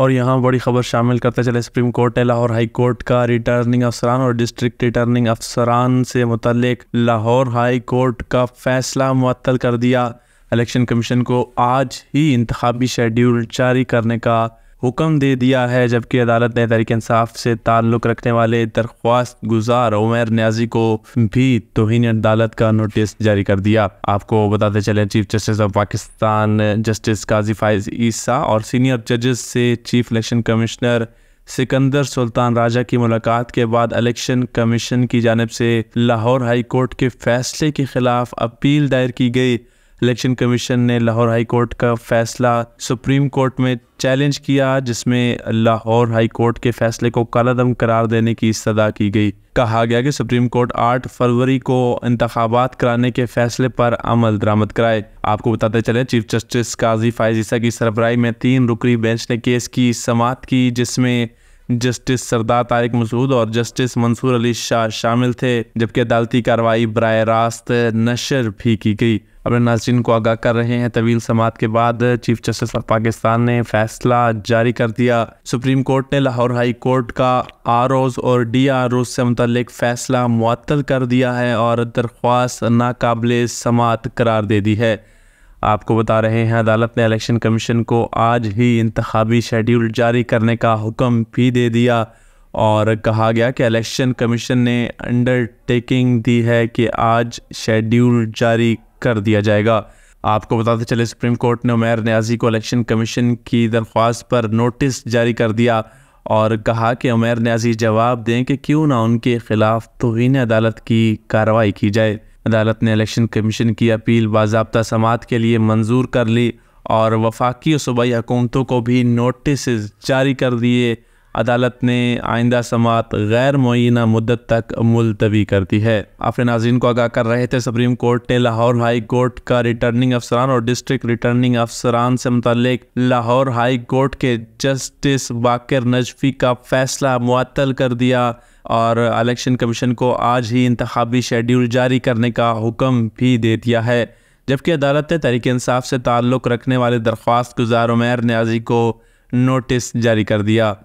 और यहाँ बड़ी खबर शामिल करते चले सुप्रीम कोर्ट ने लाहौर हाई कोर्ट का रिटर्निंग अफसरान और डिस्ट्रिक्ट रिटर्निंग अफसरान से मुतल लाहौर हाई कोर्ट का फैसला मअतल कर दिया इलेक्शन कमीशन को आज ही इंतबी शेड्यूल जारी करने का हुक्म दे दिया है जबकि अदालत ने तहरीक इंसाफ से ताल्लुक़ रखने वाले दरख्वास्त गुजार उमर न्याजी को भी तोहन अदालत का नोटिस जारी कर दिया आपको बताते चले chief justice of Pakistan justice Qazi Faez Isa और सीनियर जजेस से chief election commissioner Sikandar Sultan Raja की मुलाकात के बाद इलेक्शन कमीशन की जानब से लाहौर हाई कोर्ट के फैसले के खिलाफ अपील दायर की गई इलेक्शन कमीशन ने लाहौर हाई कोर्ट का फैसला सुप्रीम कोर्ट में चैलेंज किया जिसमें लाहौर हाई कोर्ट के फैसले को कालादम करार देने की सदा की गई कहा गया कि सुप्रीम कोर्ट 8 फरवरी को इंतबात कराने के फैसले पर अमल दरामद कराए आपको बताते चले चीफ जस्टिस काजी फायजीसा की सरबराई में तीन रुकनी बेंच ने केस की समात की जिसमें जस्टिस सरदार तारिक मसूद और जस्टिस मंसूर अली शाह शामिल थे जबकि अदालती कार्रवाई बर रास्त नशर भी की गई अपने नाजरन को आगाह कर रहे हैं तवील समात के बाद चीफ जस्टिस ऑफ पाकिस्तान ने फैसला जारी कर दिया सुप्रीम कोर्ट ने लाहौर हाई कोर्ट का आर ओज और डी आर ओज से मुतलिक फैसला मअतल कर दिया है और दरख्वास्त नाकबले समात करार दे दी है आपको बता रहे हैं अदालत ने इलेक्शन कमीशन को आज ही इंतबी शेड्यूल जारी करने का हुक्म भी दे दिया और कहा गया कि इलेक्शन कमीशन ने अंडरटेकिंग दी है कि आज शेड्यूल जारी कर दिया जाएगा आपको बताते चले सुप्रीम कोर्ट ने उमेर न्याजी को इलेक्शन कमीशन की दरख्वास्त पर नोटिस जारी कर दिया और कहा कि उमेर न्याजी जवाब दें कि क्यों ना उनके खिलाफ तोहन अदालत की कार्रवाई की जाए अदालत ने इलेक्शन कमीशन की अपील बाबा समात के लिए मंजूर कर ली और वफाकी सूबाई हुकूमतों को भी नोटिस जारी कर दिए अदालत ने आइंदा समात गैर मुना मुद्दत तक मुलतवी कर दी है अपने नाजीन को आगाह कर रहे थे सुप्रीम कोर्ट ने लाहौर हाई कोर्ट का रिटर्निंग अफसरान और डिस्ट्रिक्ट रिटर्निंग अफसरान से मुतल लाहौर हाई कोर्ट के जस्टिस बाकर नजफी का फैसला मुअल कर दिया और इलेक्शन कमीशन को आज ही इंतबी शेड्यूल जारी करने का हुक्म भी दे दिया है जबकि अदालत ने तहरीक इंसाफ से ताल्लुक़ रखने वाले दरख्वास्त गुजार उमैर न्याजी को नोटिस जारी कर दिया